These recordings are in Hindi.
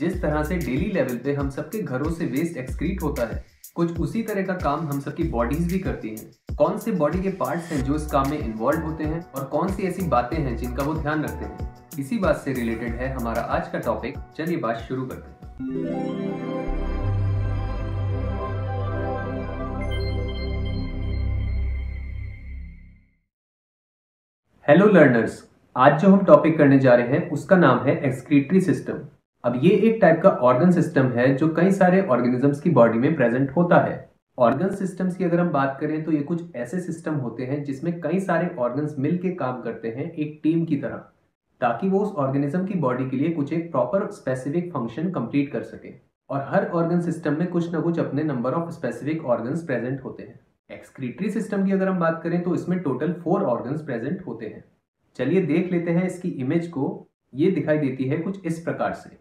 जिस तरह से डेली लेवल पे हम सबके घरों से वेस्ट एक्सक्रीट होता है कुछ उसी तरह का काम हम सबकी बॉडीज भी करती हैं कौन से बॉडी के पार्ट्स हैं जो इस काम में इन्वॉल्व होते हैं और कौन सी ऐसी बातें हैं जिनका वो ध्यान रखते हैं इसी बात से रिलेटेड है हमारा आज का टॉपिक चलिए बात शुरू करते हैं हेलो लर्नर्स आज जो हम टॉपिक करने जा रहे हैं उसका नाम है एक्सक्रीटरी सिस्टम अब ये एक टाइप का ऑर्गन सिस्टम है जो कई सारे ऑर्गेनिजम्स की बॉडी में प्रेजेंट होता है ऑर्गन सिस्टम्स की अगर हम बात करें तो ये कुछ ऐसे सिस्टम होते हैं जिसमें कई सारे ऑर्गन्स मिल के काम करते हैं एक टीम की तरह ताकि वो उस ऑर्गेनिज्म की बॉडी के लिए कुछ एक प्रॉपर स्पेसिफिक फंक्शन कंप्लीट कर सके और हर ऑर्गन सिस्टम में कुछ ना कुछ अपने number of specific organs present होते हैं एक्सक्रीटरी सिस्टम की अगर हम बात करें तो इसमें टोटल फोर ऑर्गन्स प्रेजेंट होते हैं चलिए देख लेते हैं इसकी इमेज को ये दिखाई देती है कुछ इस प्रकार से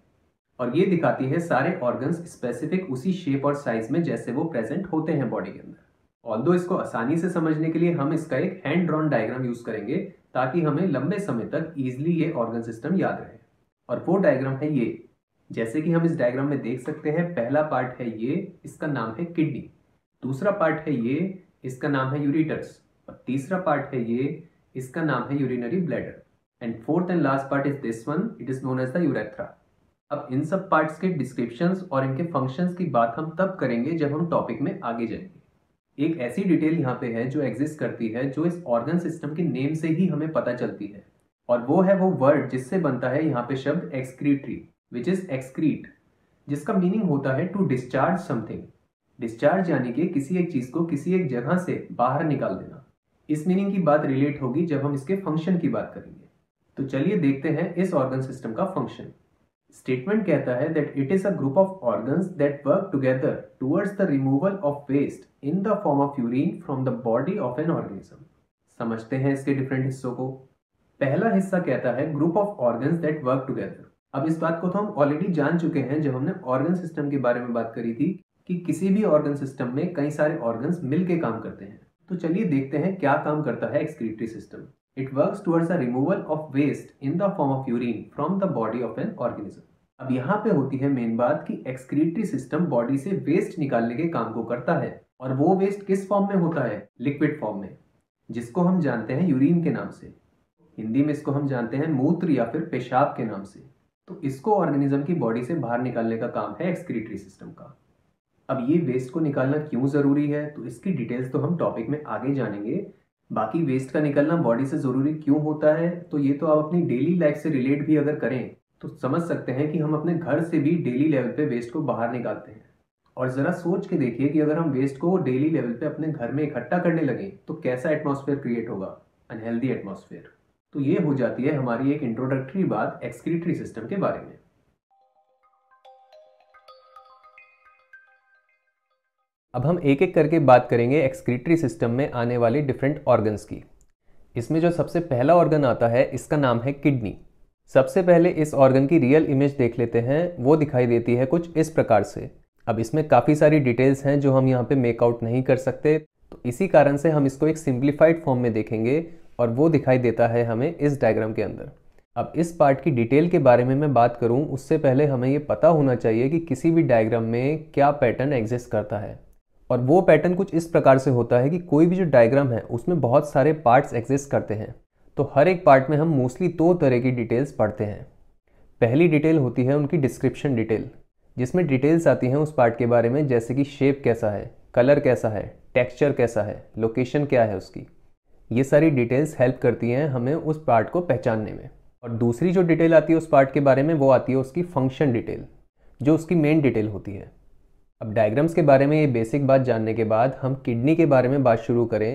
और ये दिखाती है सारे ऑर्गन स्पेसिफिक उसी शेप और साइज में जैसे वो प्रेजेंट होते हैं बॉडी के अंदर ऑल इसको आसानी से समझने के लिए हम इसका एक हैंड ड्रॉन डायग्राम यूज करेंगे ताकि हमें लंबे समय तक ईजिली ये ऑर्गन सिस्टम याद रहे और वो डायग्राम है ये जैसे कि हम इस डायग्राम में देख सकते हैं पहला पार्ट है ये इसका नाम है किडनी दूसरा पार्ट है ये इसका नाम है यूरिटर्स और तीसरा पार्ट है ये इसका नाम है urinary bladder and fourth and last part is this one it is known as the urethra अब इन सब पार्ट्स के डिस्क्रिप्शंस और इनके फंक्शंस की बात हम तब करेंगे जब हम टॉपिक में आगे जाएंगे एक ऐसी डिटेल यहाँ पे है जो एग्जिस्ट करती है जो इस ऑर्गन सिस्टम के नेम से ही हमें पता चलती है और वो है वो वर्ड जिससे बनता है यहाँ पे शब्द एक्सक्रीटरी विच इज एक्सक्रीट जिसका मीनिंग होता है टू डिस्चार्ज समथिंग डिस्चार्ज यानी कि किसी एक चीज़ को किसी एक जगह से बाहर निकाल देना इस मीनिंग की बात रिलेट होगी जब हम इसके फंक्शन की बात करेंगे तो चलिए देखते हैं इस ऑर्गन सिस्टम का फंक्शन स्टेटमेंट कहता है that it is a group of organs that work together towards the removal of waste in the form of urine from the body of an organism समझते हैं इसके डिफरेंट हिस्सों को पहला हिस्सा कहता है group of organs that work together अब इस बात को तो हम ऑलरेडी जान चुके हैं जब हमने ऑर्गन सिस्टम के बारे में बात करी थी कि किसी भी ऑर्गन सिस्टम में कई सारे ऑर्गन्स मिलके काम करते हैं तो चलिए देखते हैं क्या काम करता है excretory system it works towards the removal of waste in the form of urine from the body of an organism अब यहाँ पे होती है मेन बात कि एक्सक्रीटरी सिस्टम बॉडी से वेस्ट निकालने के काम को करता है और वो वेस्ट किस फॉर्म में होता है लिक्विड फॉर्म में जिसको हम जानते हैं यूरिन के नाम से हिंदी में इसको हम जानते हैं मूत्र या फिर पेशाब के नाम से तो इसको ऑर्गेनिज्म की बॉडी से बाहर निकालने का काम है एक्सक्रीटरी सिस्टम का अब ये वेस्ट को निकालना क्यों ज़रूरी है तो इसकी डिटेल्स तो हम टॉपिक में आगे जानेंगे बाकी वेस्ट का निकलना बॉडी से ज़रूरी क्यों होता है तो ये तो आप अपनी डेली लाइफ से रिलेट भी अगर करें तो समझ सकते हैं कि हम अपने घर से भी डेली लेवल पे वेस्ट को बाहर निकालते हैं और ज़रा सोच के देखिए कि अगर हम वेस्ट को डेली लेवल पे अपने घर में इकट्ठा करने लगे तो कैसा एटमोसफेयर क्रिएट होगा अनहेल्दी एटमोसफेयर तो ये हो जाती है हमारी एक इंट्रोडक्टरी बात एक्सक्रीटरी सिस्टम के बारे में अब हम एक एक करके बात करेंगे एक्सक्रीटरी सिस्टम में आने वाले डिफरेंट ऑर्गन्स की इसमें जो सबसे पहला ऑर्गन आता है इसका नाम है किडनी सबसे पहले इस ऑर्गन की रियल इमेज देख लेते हैं वो दिखाई देती है कुछ इस प्रकार से अब इसमें काफ़ी सारी डिटेल्स हैं जो हम यहाँ पे मेकआउट नहीं कर सकते तो इसी कारण से हम इसको एक सिंप्लीफाइड फॉर्म में देखेंगे और वो दिखाई देता है हमें इस डायग्राम के अंदर अब इस पार्ट की डिटेल के बारे में मैं बात करूँ उससे पहले हमें ये पता होना चाहिए कि किसी भी डायग्राम में क्या पैटर्न एग्जिस्ट करता है और वो पैटर्न कुछ इस प्रकार से होता है कि कोई भी जो डायग्राम है उसमें बहुत सारे पार्ट्स एग्जिस्ट करते हैं तो हर एक पार्ट में हम मोस्टली दो तो तरह की डिटेल्स पढ़ते हैं पहली डिटेल होती है उनकी डिस्क्रिप्शन डिटेल जिसमें डिटेल्स आती हैं उस पार्ट के बारे में जैसे कि शेप कैसा है कलर कैसा है टेक्सचर कैसा है लोकेशन क्या है उसकी ये सारी डिटेल्स हेल्प करती हैं हमें उस पार्ट को पहचानने में और दूसरी जो डिटेल आती है उस पार्ट के बारे में वो आती है उसकी फंक्शन डिटेल जो उसकी मेन डिटेल होती है अब डायग्राम्स के बारे में ये बेसिक बात जानने के बाद हम किडनी के बारे में बात शुरू करें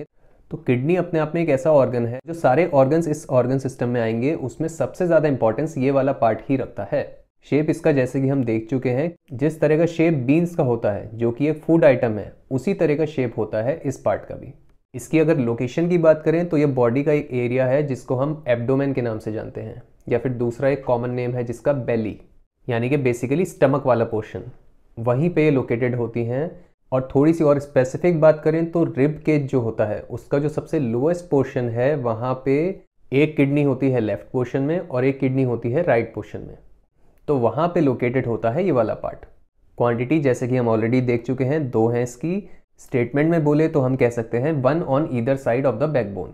तो किडनी अपने आप में एक ऐसा ऑर्गन है जो सारे ऑर्गन इस ऑर्गन सिस्टम में आएंगे उसमें सबसे ज़्यादा इंपॉर्टेंस ये वाला पार्ट ही रखता है शेप इसका जैसे कि हम देख चुके हैं जिस तरह का शेप बीन्स का होता है जो कि एक फूड आइटम है उसी तरह का शेप होता है इस पार्ट का भी इसकी अगर लोकेशन की बात करें तो यह बॉडी का एक एरिया है जिसको हम एब्डोमेन के नाम से जानते हैं या फिर दूसरा एक कॉमन नेम है जिसका बेली यानी कि बेसिकली स्टमक वाला पोर्शन वहीं पे ये लोकेटेड होती हैं और थोड़ी सी और स्पेसिफिक बात करें तो रिब केज जो होता है उसका जो सबसे लोएस्ट पोर्शन है वहाँ पे एक किडनी होती है लेफ्ट पोर्शन में और एक किडनी होती है राइट right पोर्शन में तो वहाँ पे लोकेटेड होता है ये वाला पार्ट क्वांटिटी जैसे कि हम ऑलरेडी देख चुके हैं दो हैं इसकी स्टेटमेंट में बोले तो हम कह सकते हैं one on either side of the backbone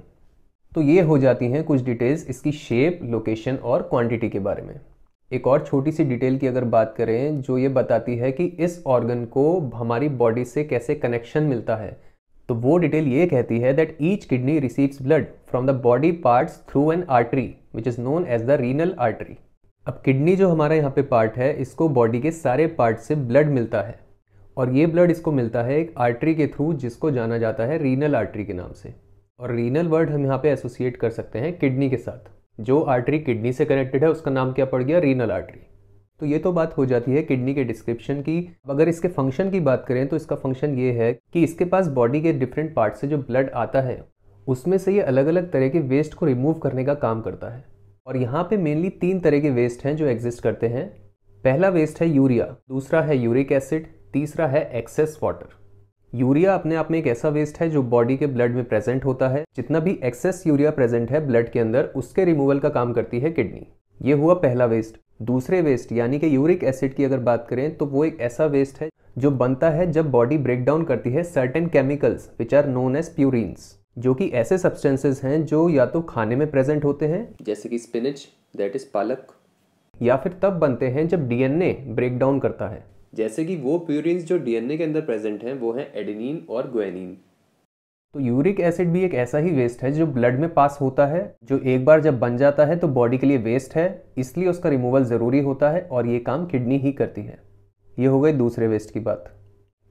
तो ये हो जाती हैं कुछ डिटेल्स इसकी शेप लोकेशन और क्वांटिटी के बारे में एक और छोटी सी डिटेल की अगर बात करें जो ये बताती है कि इस ऑर्गन को हमारी बॉडी से कैसे कनेक्शन मिलता है तो वो डिटेल ये कहती है that each kidney receives blood from the body parts through an artery which is known as the renal artery अब किडनी जो हमारा यहाँ पे पार्ट है इसको बॉडी के सारे पार्ट से ब्लड मिलता है और ये ब्लड इसको मिलता है एक आर्टरी के थ्रू जिसको जाना जाता है रीनल आर्टरी के नाम से और रीनल वर्ड हम यहाँ पे एसोसिएट कर सकते हैं किडनी के साथ जो आर्टरी किडनी से कनेक्टेड है उसका नाम क्या पड़ गया रीनल आर्टरी तो ये तो बात हो जाती है किडनी के डिस्क्रिप्शन की अगर इसके फंक्शन की बात करें तो इसका फंक्शन ये है कि इसके पास बॉडी के डिफरेंट पार्ट से जो ब्लड आता है उसमें से ये अलग अलग तरह के वेस्ट को रिमूव करने का काम करता है और यहाँ पे मेनली तीन तरह के वेस्ट हैं जो एग्जिस्ट करते हैं पहला वेस्ट है यूरिया दूसरा है यूरिक एसिड तीसरा है एक्सेस वाटर यूरिया अपने आप में एक ऐसा वेस्ट है जो बॉडी के ब्लड में प्रेजेंट होता है जितना भी एक्सेस यूरिया प्रेजेंट है ब्लड के अंदर उसके रिमूवल का काम करती है किडनी ये हुआ पहला वेस्ट दूसरे वेस्ट यानी कि यूरिक एसिड की अगर बात करें तो वो एक ऐसा वेस्ट है जो बनता है जब बॉडी ब्रेक डाउन करती है certain chemicals which are known as purines जो कि ऐसे सब्सटेंसेस हैं जो या तो खाने में प्रेजेंट होते हैं जैसे कि स्पिनच दैट इज पालक या फिर तब बनते हैं जब डीएनए ब्रेक डाउन करता है जैसे कि वो प्यूरिन्स जो डीएनए के अंदर प्रेजेंट हैं वो हैं एडेनिन और ग्वेनिन तो यूरिक एसिड भी एक ऐसा ही वेस्ट है जो ब्लड में पास होता है जो एक बार जब बन जाता है तो बॉडी के लिए वेस्ट है इसलिए उसका रिमूवल ज़रूरी होता है और ये काम किडनी ही करती है ये हो गई दूसरे वेस्ट की बात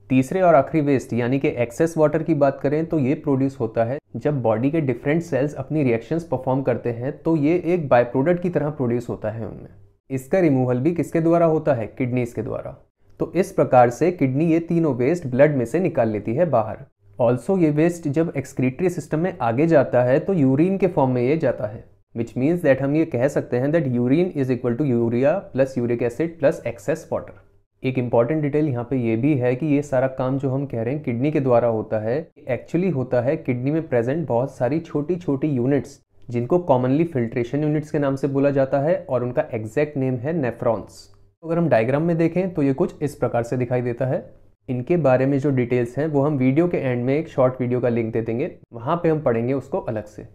तीसरे और आखिरी वेस्ट यानी कि एक्सेस वाटर की बात करें तो ये प्रोड्यूस होता है जब बॉडी के डिफरेंट सेल्स अपनी रिएक्शंस परफॉर्म करते हैं तो ये एक बाय प्रोडक्ट की तरह प्रोड्यूस होता है उनमें इसका रिमूवल भी किसके द्वारा होता है किडनीज के द्वारा तो इस प्रकार से किडनी ये तीनों वेस्ट ब्लड में से निकाल लेती है बाहर ऑल्सो ये वेस्ट जब एक्सक्रीटरी सिस्टम में आगे जाता है तो यूरिन के फॉर्म में ये जाता है विच मीन्स दैट हम ये कह सकते हैं that urine is equal to urea plus uric acid plus excess water एक इंपॉर्टेंट डिटेल यहाँ पे ये भी है कि ये सारा काम जो हम कह रहे हैं किडनी के द्वारा होता है एक्चुअली होता है किडनी में प्रेजेंट बहुत सारी छोटी छोटी यूनिट्स जिनको कॉमनली फिल्ट्रेशन यूनिट्स के नाम से बोला जाता है और उनका एग्जैक्ट नेम है नेफ्रॉन्स अगर हम डायग्राम में देखें तो ये कुछ इस प्रकार से दिखाई देता है इनके बारे में जो डिटेल्स हैं वो हम वीडियो के एंड में एक शॉर्ट वीडियो का लिंक दे देंगे वहाँ पे हम पढ़ेंगे उसको अलग से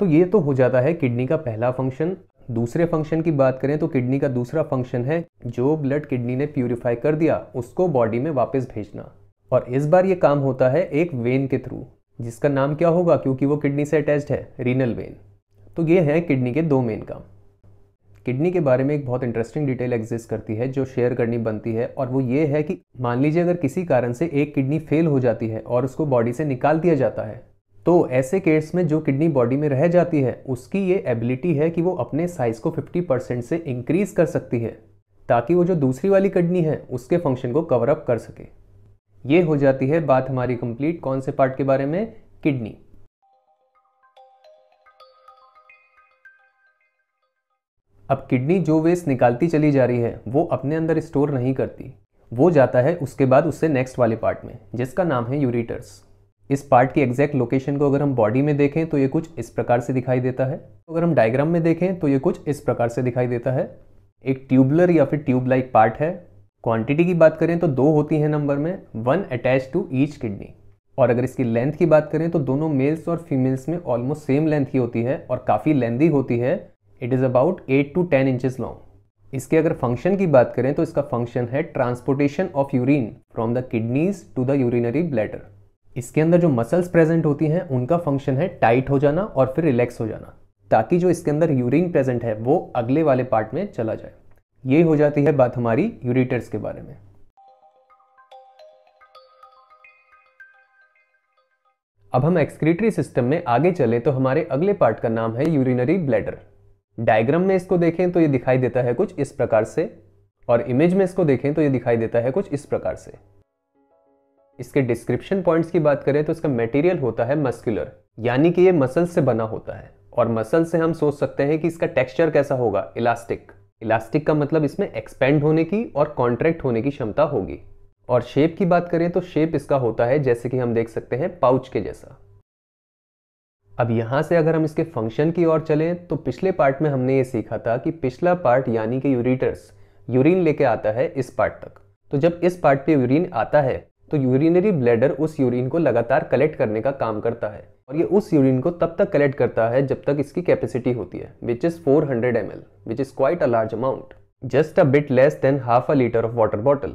तो ये तो हो जाता है किडनी का पहला फंक्शन दूसरे फंक्शन की बात करें तो किडनी का दूसरा फंक्शन है जो ब्लड किडनी ने प्यूरिफाई कर दिया उसको बॉडी में वापस भेजना और इस बार ये काम होता है एक वेन के थ्रू जिसका नाम क्या होगा क्योंकि वो किडनी से अटैच्ड है रीनल वेन तो ये है किडनी के दो मेन काम किडनी के बारे में एक बहुत इंटरेस्टिंग डिटेल एग्जिस्ट करती है जो शेयर करनी बनती है और वो ये है कि मान लीजिए अगर किसी कारण से एक किडनी फेल हो जाती है और उसको बॉडी से निकाल दिया जाता है तो ऐसे केस में जो किडनी बॉडी में रह जाती है उसकी ये एबिलिटी है कि वो अपने साइज़ को 50 परसेंट से इंक्रीज़ कर सकती है ताकि वो जो दूसरी वाली किडनी है उसके फंक्शन को कवर अप कर सके ये हो जाती है बात हमारी कंप्लीट कौन से पार्ट के बारे में किडनी अब किडनी जो वेस्ट निकालती चली जा रही है वो अपने अंदर स्टोर नहीं करती वो जाता है उसके बाद उससे नेक्स्ट वाले पार्ट में जिसका नाम है यूरिटर्स इस पार्ट की एग्जैक्ट लोकेशन को अगर हम बॉडी में देखें तो ये कुछ इस प्रकार से दिखाई देता है तो अगर हम डायग्राम में देखें तो ये कुछ इस प्रकार से दिखाई देता है एक ट्यूबलर या फिर ट्यूब लाइक पार्ट है क्वांटिटी की बात करें तो दो होती है नंबर में one attach to each kidney और अगर इसकी लेंथ की बात करें तो दोनों मेल्स और फीमेल्स में ऑलमोस्ट सेम लेंथ ही होती है और काफ़ी लेंदी होती है it is about eight to ten inches long इसके अगर फंक्शन की बात करें तो इसका फंक्शन है transportation of urine from the kidneys to the urinary bladder इसके अंदर जो मसल्स प्रेजेंट होती हैं उनका फंक्शन है टाइट हो जाना और फिर रिलैक्स हो जाना ताकि जो इसके अंदर यूरिन प्रेजेंट है वो अगले वाले पार्ट में चला जाए ये हो जाती है बात हमारी यूरिटर्स के बारे में अब हम एक्सक्रीटरी सिस्टम में आगे चले तो हमारे अगले पार्ट का नाम है यूरिनरी ब्लैडर डायग्राम में इसको देखें तो ये दिखाई देता है कुछ इस प्रकार से और इमेज में इसको देखें तो ये दिखाई देता है कुछ इस प्रकार से इसके डिस्क्रिप्शन पॉइंट्स की बात करें तो इसका मटेरियल होता है मस्कुलर यानी कि ये मसल से बना होता है और मसल से हम सोच सकते हैं कि इसका टेक्सचर कैसा होगा इलास्टिक इलास्टिक का मतलब इसमें एक्सपेंड होने की और कॉन्ट्रैक्ट होने की क्षमता होगी और शेप की बात करें तो शेप इसका होता है जैसे कि हम देख सकते हैं पाउच के जैसा अब यहाँ से अगर हम इसके फंक्शन की ओर चलें तो पिछले पार्ट में हमने ये सीखा था कि पिछला पार्ट यानी कि यूरिटर्स यूरिन लेके आता है इस पार्ट तक तो जब इस पार्ट पे यूरिन आता है तो यूरिनरी ब्लैडर उस यूरिन को लगातार कलेक्ट करने का काम करता है और ये उस यूरिन को तब तक कलेक्ट करता है जब तक इसकी कैपेसिटी होती है which is four hundred M L which is quite a large amount just a bit less than half a litre of water bottle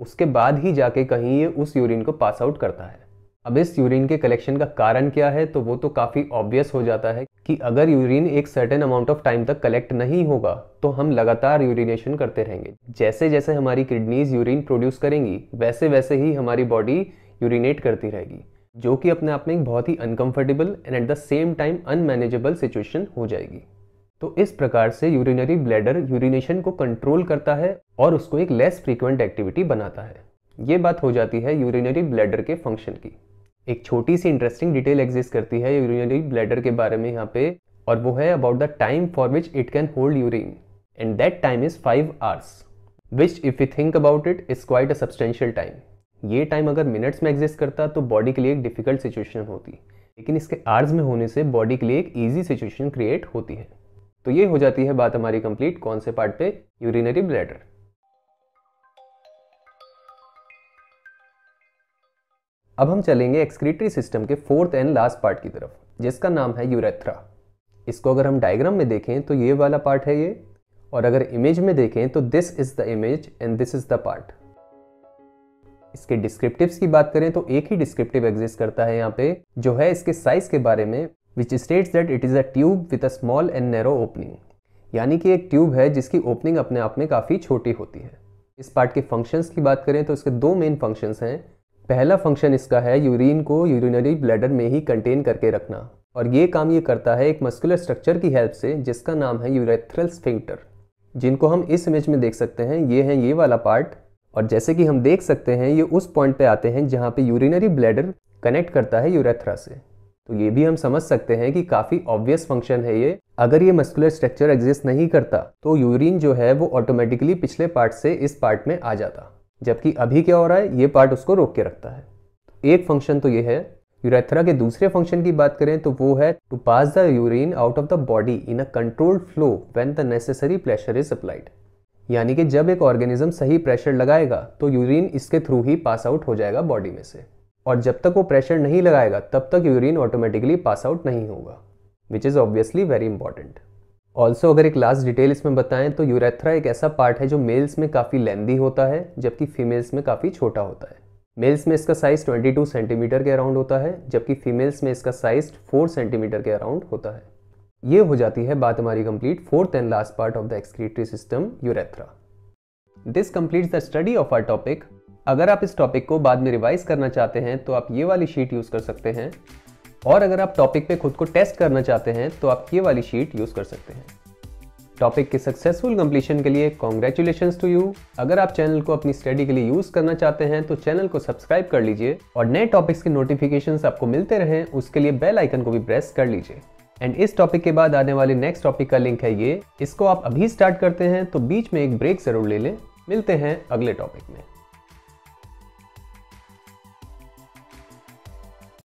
उसके बाद ही जाके कहीं ये उस यूरिन को पास आउट करता है अब इस यूरिन के कलेक्शन का कारण क्या है तो वो तो काफ़ी ऑब्वियस हो जाता है कि अगर यूरिन एक सर्टेन अमाउंट ऑफ टाइम तक कलेक्ट नहीं होगा तो हम लगातार यूरिनेशन करते रहेंगे जैसे जैसे हमारी किडनीज यूरिन प्रोड्यूस करेंगी वैसे वैसे ही हमारी बॉडी यूरिनेट करती रहेगी जो कि अपने आप में एक बहुत ही uncomfortable and at the same time unmanageable situation हो जाएगी तो इस प्रकार से यूरिनरी ब्लैडर यूरिनेशन को कंट्रोल करता है और उसको एक लेस फ्रीक्वेंट एक्टिविटी बनाता है ये बात हो जाती है यूरिनरी ब्लैडर के फंक्शन की एक छोटी सी इंटरेस्टिंग डिटेल एग्जिस्ट करती है यूरिनरी ब्लैडर के बारे में यहाँ पे और वो है about the time for which it can hold urine and that time is five hours which if you think about it is quite a substantial time ये टाइम अगर मिनट्स में एग्जिस्ट करता तो बॉडी के लिए एक डिफिकल्ट सिचुएशन होती लेकिन इसके आर्स में होने से बॉडी के लिए एक ईजी सिचुएशन क्रिएट होती है तो ये हो जाती है बात हमारी कंप्लीट कौन से पार्ट पे यूरिनरी ब्लैडर अब हम चलेंगे एक्सक्रीटरी सिस्टम के फोर्थ एंड लास्ट पार्ट की तरफ जिसका नाम है यूरेथ्रा इसको अगर हम डायग्राम में देखें तो ये वाला पार्ट है ये और अगर इमेज में देखें तो this is the image and this is the part इसके डिस्क्रिप्टिव्स की बात करें तो एक ही डिस्क्रिप्टिव एग्जिस्ट करता है यहाँ पे जो है इसके साइज के बारे में which states that it is a tube with a small and narrow opening यानी कि एक ट्यूब है जिसकी ओपनिंग अपने आप में काफ़ी छोटी होती है इस पार्ट के फंक्शंस की बात करें तो इसके दो मेन फंक्शंस हैं पहला फंक्शन इसका है यूरिन को यूरिनरी ब्लैडर में ही कंटेन करके रखना और ये काम ये करता है एक मस्कुलर स्ट्रक्चर की हेल्प से जिसका नाम है यूरेथ्रल स्फिंक्टर जिनको हम इस इमेज में देख सकते हैं ये है ये वाला पार्ट और जैसे कि हम देख सकते हैं ये उस पॉइंट पे आते हैं जहाँ पे यूरिनरी ब्लैडर कनेक्ट करता है यूरेथ्रा से तो ये भी हम समझ सकते हैं कि काफ़ी ऑब्वियस फंक्शन है ये अगर ये मस्कुलर स्ट्रक्चर एग्जिस्ट नहीं करता तो यूरिन जो है वो ऑटोमेटिकली पिछले पार्ट से इस पार्ट में आ जाता जबकि अभी क्या हो रहा है ये पार्ट उसको रोक के रखता है एक फंक्शन तो ये है यूरेथ्रा के दूसरे फंक्शन की बात करें तो वो है to pass the urine out of the body in a controlled flow when the necessary pressure is applied यानी कि जब एक ऑर्गेनिज्म सही प्रेशर लगाएगा तो यूरिन इसके थ्रू ही पास आउट हो जाएगा बॉडी में से और जब तक वो प्रेशर नहीं लगाएगा तब तक यूरिन ऑटोमेटिकली पास आउट नहीं होगा which is obviously very important also अगर एक लास्ट डिटेल इसमें बताएं तो यूरेथ्रा एक ऐसा पार्ट है जो मेल्स में काफ़ी लेंदी होता है जबकि फीमेल्स में काफ़ी छोटा होता है मेल्स में इसका साइज 22 सेंटीमीटर के अराउंड होता है जबकि फीमेल्स में इसका साइज 4 सेंटीमीटर के अराउंड होता है ये हो जाती है बात हमारी complete fourth and last part of the excretory system urethra this complete the study of our topic अगर आप इस टॉपिक को बाद में रिवाइज करना चाहते हैं तो आप ये वाली शीट यूज़ कर सकते हैं और अगर आप टॉपिक पे खुद को टेस्ट करना चाहते हैं तो आप ये वाली शीट यूज कर सकते हैं टॉपिक के सक्सेसफुल कंप्लीशन के लिए कॉन्ग्रेचुलेशन टू यू अगर आप चैनल को अपनी स्टडी के लिए यूज करना चाहते हैं तो चैनल को सब्सक्राइब कर लीजिए और नए टॉपिक्स के नोटिफिकेशन आपको मिलते रहे उसके लिए बेल आइकन को भी प्रेस कर लीजिए एंड इस टॉपिक के बाद आने वाले नेक्स्ट टॉपिक का लिंक है ये इसको आप अभी स्टार्ट करते हैं तो बीच में एक ब्रेक जरूर ले लें मिलते हैं अगले टॉपिक में